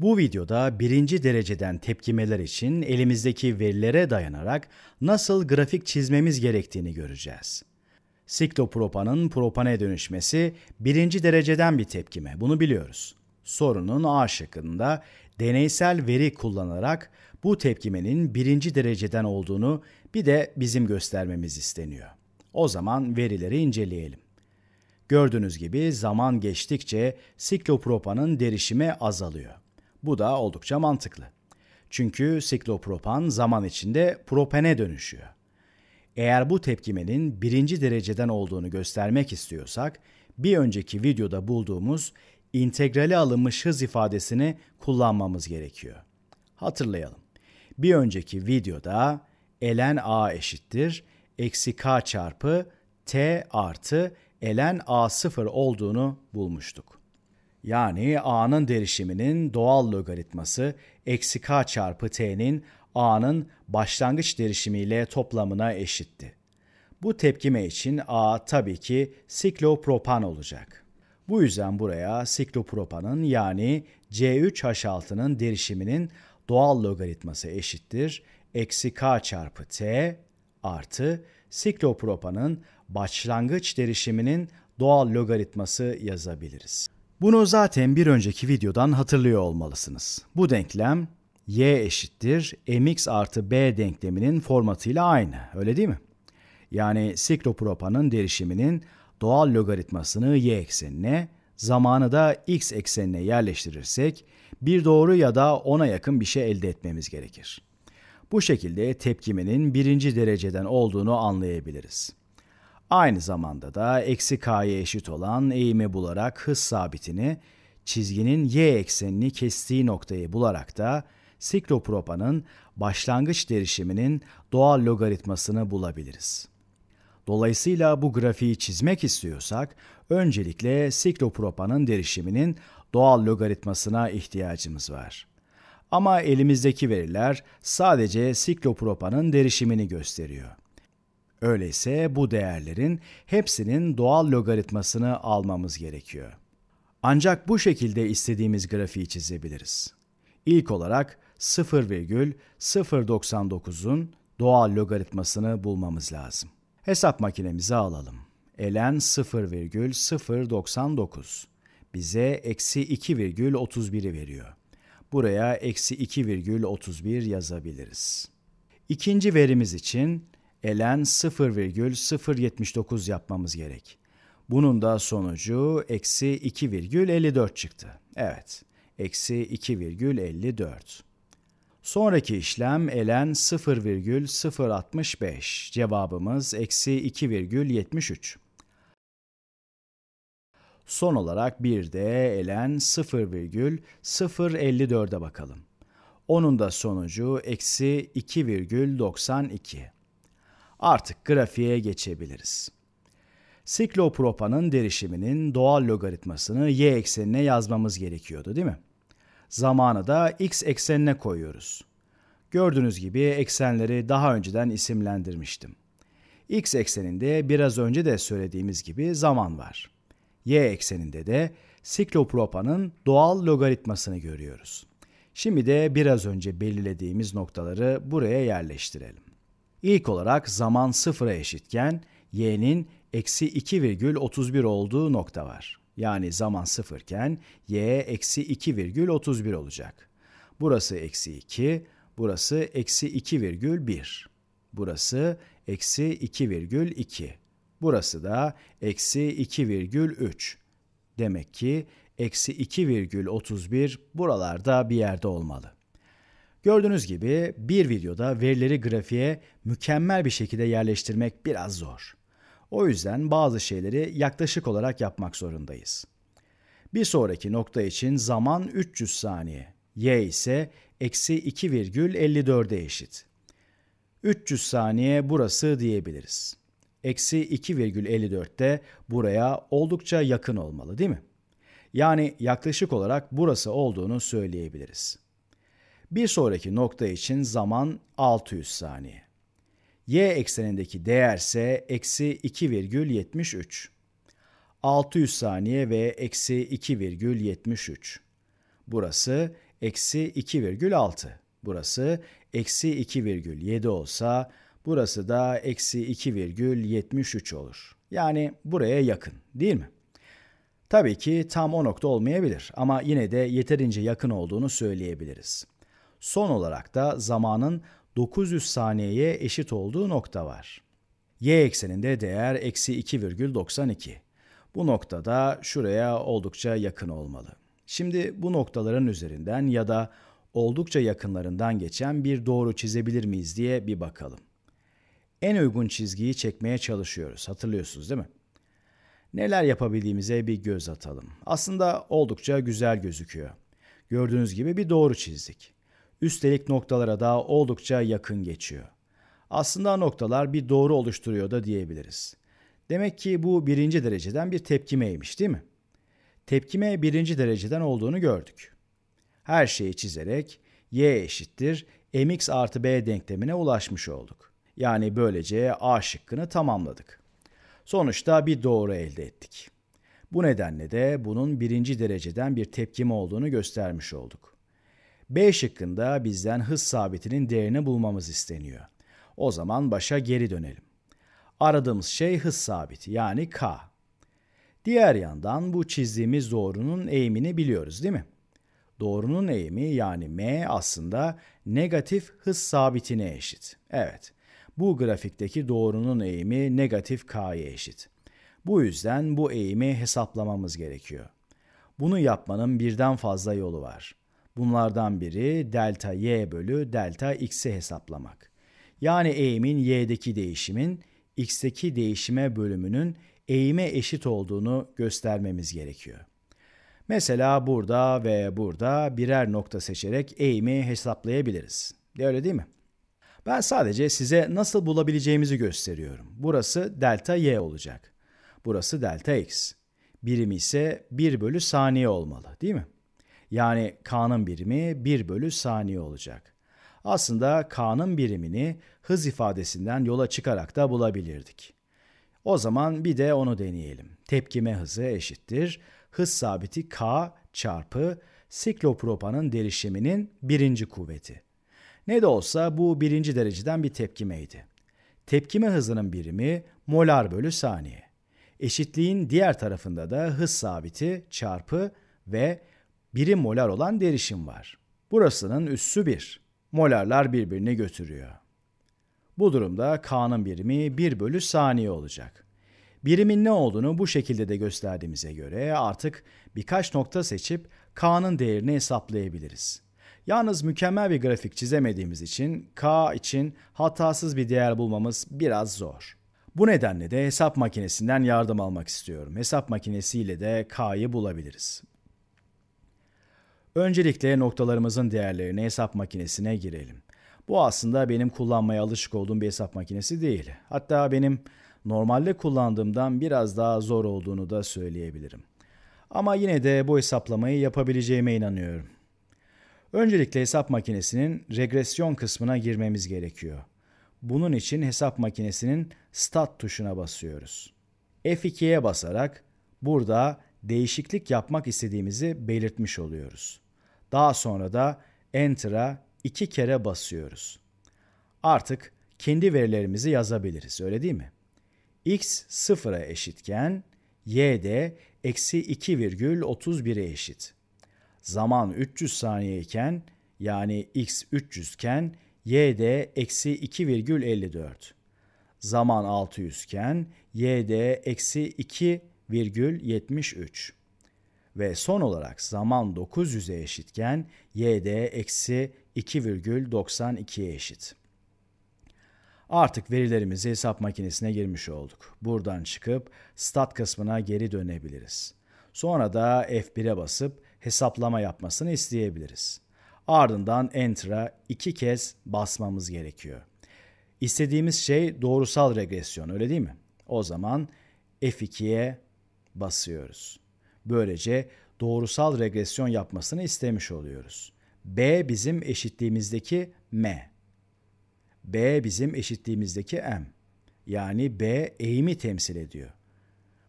Bu videoda birinci dereceden tepkimeler için elimizdeki verilere dayanarak nasıl grafik çizmemiz gerektiğini göreceğiz. Siklopropanın propane dönüşmesi birinci dereceden bir tepkime, bunu biliyoruz. Sorunun A şıkkında deneysel veri kullanarak bu tepkimenin birinci dereceden olduğunu bir de bizim göstermemiz isteniyor. O zaman verileri inceleyelim. Gördüğünüz gibi zaman geçtikçe siklopropanın derişimi azalıyor. Bu da oldukça mantıklı. Çünkü siklopropan zaman içinde propene dönüşüyor. Eğer bu tepkimenin birinci dereceden olduğunu göstermek istiyorsak, bir önceki videoda bulduğumuz integrali alınmış hız ifadesini kullanmamız gerekiyor. Hatırlayalım. Bir önceki videoda ln a eşittir eksi k çarpı t artı ln a sıfır olduğunu bulmuştuk yani a'nın derişiminin doğal logaritması eksi k çarpı t'nin a'nın başlangıç derişimiyle toplamına eşitti. Bu tepkime için a tabii ki siklopropan olacak. Bu yüzden buraya siklopropanın yani C3H6'nın derişiminin doğal logaritması eşittir eksi k çarpı t artı siklopropanın başlangıç derişiminin doğal logaritması yazabiliriz. Bunu zaten bir önceki videodan hatırlıyor olmalısınız. Bu denklem y eşittir mx artı b denkleminin formatıyla aynı, öyle değil mi? Yani siklopropanın derişiminin doğal logaritmasını y eksenine, zamanı da x eksenine yerleştirirsek bir doğru ya da ona yakın bir şey elde etmemiz gerekir. Bu şekilde tepkiminin birinci dereceden olduğunu anlayabiliriz. Aynı zamanda da eksi k'ya eşit olan eğimi bularak hız sabitini, çizginin y eksenini kestiği noktayı bularak da siklopropanın başlangıç derişiminin doğal logaritmasını bulabiliriz. Dolayısıyla bu grafiği çizmek istiyorsak öncelikle siklopropanın derişiminin doğal logaritmasına ihtiyacımız var. Ama elimizdeki veriler sadece siklopropanın derişimini gösteriyor. Öyleyse bu değerlerin hepsinin doğal logaritmasını almamız gerekiyor. Ancak bu şekilde istediğimiz grafiği çizebiliriz. İlk olarak 0,099'un doğal logaritmasını bulmamız lazım. Hesap makinemizi alalım. Elen 0,099 bize eksi 2,31'i veriyor. Buraya eksi 2,31 yazabiliriz. İkinci verimiz için elen 0,079 yapmamız gerek. Bunun da sonucu eksi 2,54 çıktı. Evet, eksi 2,54. Sonraki işlem elen 0,065. Cevabımız eksi 2,73. Son olarak bir de elen 0,054'e bakalım. Onun da sonucu eksi 2,92. Artık grafiğe geçebiliriz. Siklopropanın derişiminin doğal logaritmasını y eksenine yazmamız gerekiyordu değil mi? Zamanı da x eksenine koyuyoruz. Gördüğünüz gibi eksenleri daha önceden isimlendirmiştim. X ekseninde biraz önce de söylediğimiz gibi zaman var. Y ekseninde de siklopropanın doğal logaritmasını görüyoruz. Şimdi de biraz önce belirlediğimiz noktaları buraya yerleştirelim. İlk olarak zaman sıfıra eşitken y'nin eksi 2,31 olduğu nokta var. Yani zaman sıfırken y eksi 2,31 olacak. Burası eksi 2, burası eksi 2,1. Burası eksi 2,2. Burası da eksi 2,3. Demek ki eksi 2,31 buralarda bir yerde olmalı. Gördüğünüz gibi bir videoda verileri grafiğe mükemmel bir şekilde yerleştirmek biraz zor. O yüzden bazı şeyleri yaklaşık olarak yapmak zorundayız. Bir sonraki nokta için zaman 300 saniye. Y ise eksi 2,54'e eşit. 300 saniye burası diyebiliriz. Eksi 2,54'te buraya oldukça yakın olmalı değil mi? Yani yaklaşık olarak burası olduğunu söyleyebiliriz. Bir sonraki nokta için zaman 600 saniye. Y eksenindeki değer ise eksi 2,73. 600 saniye ve eksi 2,73. Burası eksi 2,6. Burası eksi 2,7 olsa burası da eksi 2,73 olur. Yani buraya yakın değil mi? Tabii ki tam o nokta olmayabilir ama yine de yeterince yakın olduğunu söyleyebiliriz. Son olarak da zamanın 900 saniyeye eşit olduğu nokta var. Y ekseninde değer eksi 2,92. Bu noktada şuraya oldukça yakın olmalı. Şimdi bu noktaların üzerinden ya da oldukça yakınlarından geçen bir doğru çizebilir miyiz diye bir bakalım. En uygun çizgiyi çekmeye çalışıyoruz. Hatırlıyorsunuz değil mi? Neler yapabildiğimize bir göz atalım. Aslında oldukça güzel gözüküyor. Gördüğünüz gibi bir doğru çizdik üstelik noktalara da oldukça yakın geçiyor. Aslında noktalar bir doğru oluşturuyor da diyebiliriz. Demek ki bu birinci dereceden bir tepkimeymiş değil mi? Tepkime birinci dereceden olduğunu gördük. Her şeyi çizerek y eşittir mx artı b denklemine ulaşmış olduk. Yani böylece a şıkkını tamamladık. Sonuçta bir doğru elde ettik. Bu nedenle de bunun birinci dereceden bir tepkime olduğunu göstermiş olduk. B şıkkında bizden hız sabitinin değerini bulmamız isteniyor. O zaman başa geri dönelim. Aradığımız şey hız sabiti yani K. Diğer yandan bu çizdiğimiz doğrunun eğimini biliyoruz değil mi? Doğrunun eğimi yani M aslında negatif hız sabitine eşit. Evet. Bu grafikteki doğrunun eğimi negatif k'ye eşit. Bu yüzden bu eğimi hesaplamamız gerekiyor. Bunu yapmanın birden fazla yolu var. Bunlardan biri delta y bölü delta x'i hesaplamak. Yani eğimin y'deki değişimin x'teki değişime bölümünün eğime eşit olduğunu göstermemiz gerekiyor. Mesela burada ve burada birer nokta seçerek eğimi hesaplayabiliriz. De öyle değil mi? Ben sadece size nasıl bulabileceğimizi gösteriyorum. Burası delta y olacak. Burası delta x. Birimi ise 1 bölü saniye olmalı değil mi? yani K'nın birimi 1 bölü saniye olacak. Aslında K'nın birimini hız ifadesinden yola çıkarak da bulabilirdik. O zaman bir de onu deneyelim. Tepkime hızı eşittir. Hız sabiti K çarpı siklopropanın derişiminin birinci kuvveti. Ne de olsa bu birinci dereceden bir tepkimeydi. Tepkime hızının birimi molar bölü saniye. Eşitliğin diğer tarafında da hız sabiti çarpı ve 1'i molar olan derişim var. Burasının üssü 1. Molarlar birbirini götürüyor. Bu durumda K'nın birimi 1 bölü saniye olacak. Birimin ne olduğunu bu şekilde de gösterdiğimize göre artık birkaç nokta seçip K'nın değerini hesaplayabiliriz. Yalnız mükemmel bir grafik çizemediğimiz için K için hatasız bir değer bulmamız biraz zor. Bu nedenle de hesap makinesinden yardım almak istiyorum. Hesap makinesiyle de K'yı bulabiliriz. Öncelikle noktalarımızın değerlerini hesap makinesine girelim. Bu aslında benim kullanmaya alışık olduğum bir hesap makinesi değil. Hatta benim normalde kullandığımdan biraz daha zor olduğunu da söyleyebilirim. Ama yine de bu hesaplamayı yapabileceğime inanıyorum. Öncelikle hesap makinesinin regresyon kısmına girmemiz gerekiyor. Bunun için hesap makinesinin stat tuşuna basıyoruz. F2'ye basarak burada değişiklik yapmak istediğimizi belirtmiş oluyoruz. Daha sonra da Enter'a iki kere basıyoruz. Artık kendi verilerimizi yazabiliriz öyle değil mi? x sıfıra eşitken y de eksi 2,31'e eşit. Zaman 300 saniye iken yani x 300 iken y de eksi 2,54. Zaman 600 iken y de eksi 2,73 ve son olarak zaman 900'e eşitken y eksi 2,92'ye eşit. Artık verilerimizi hesap makinesine girmiş olduk. Buradan çıkıp stat kısmına geri dönebiliriz. Sonra da F1'e basıp hesaplama yapmasını isteyebiliriz. Ardından Enter'a iki kez basmamız gerekiyor. İstediğimiz şey doğrusal regresyon öyle değil mi? O zaman F2'ye basıyoruz. Böylece doğrusal regresyon yapmasını istemiş oluyoruz. B bizim eşitliğimizdeki M. B bizim eşitliğimizdeki M. Yani B eğimi temsil ediyor.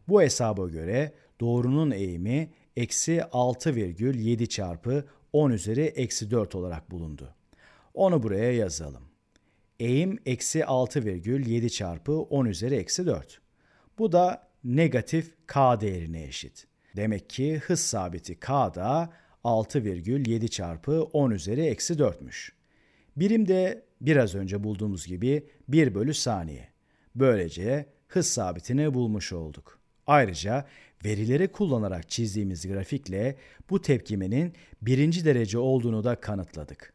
Bu hesaba göre doğrunun eğimi eksi 6,7 çarpı 10 üzeri eksi 4 olarak bulundu. Onu buraya yazalım. Eğim eksi 6,7 çarpı 10 üzeri eksi 4. Bu da negatif k değerine eşit. Demek ki hız sabiti k da 6,7 çarpı 10 üzeri eksi 4'müş. Birim de biraz önce bulduğumuz gibi 1 bölü saniye. Böylece hız sabitini bulmuş olduk. Ayrıca verileri kullanarak çizdiğimiz grafikle bu tepkimenin birinci derece olduğunu da kanıtladık.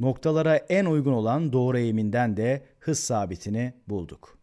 Noktalara en uygun olan doğru eğiminden de hız sabitini bulduk.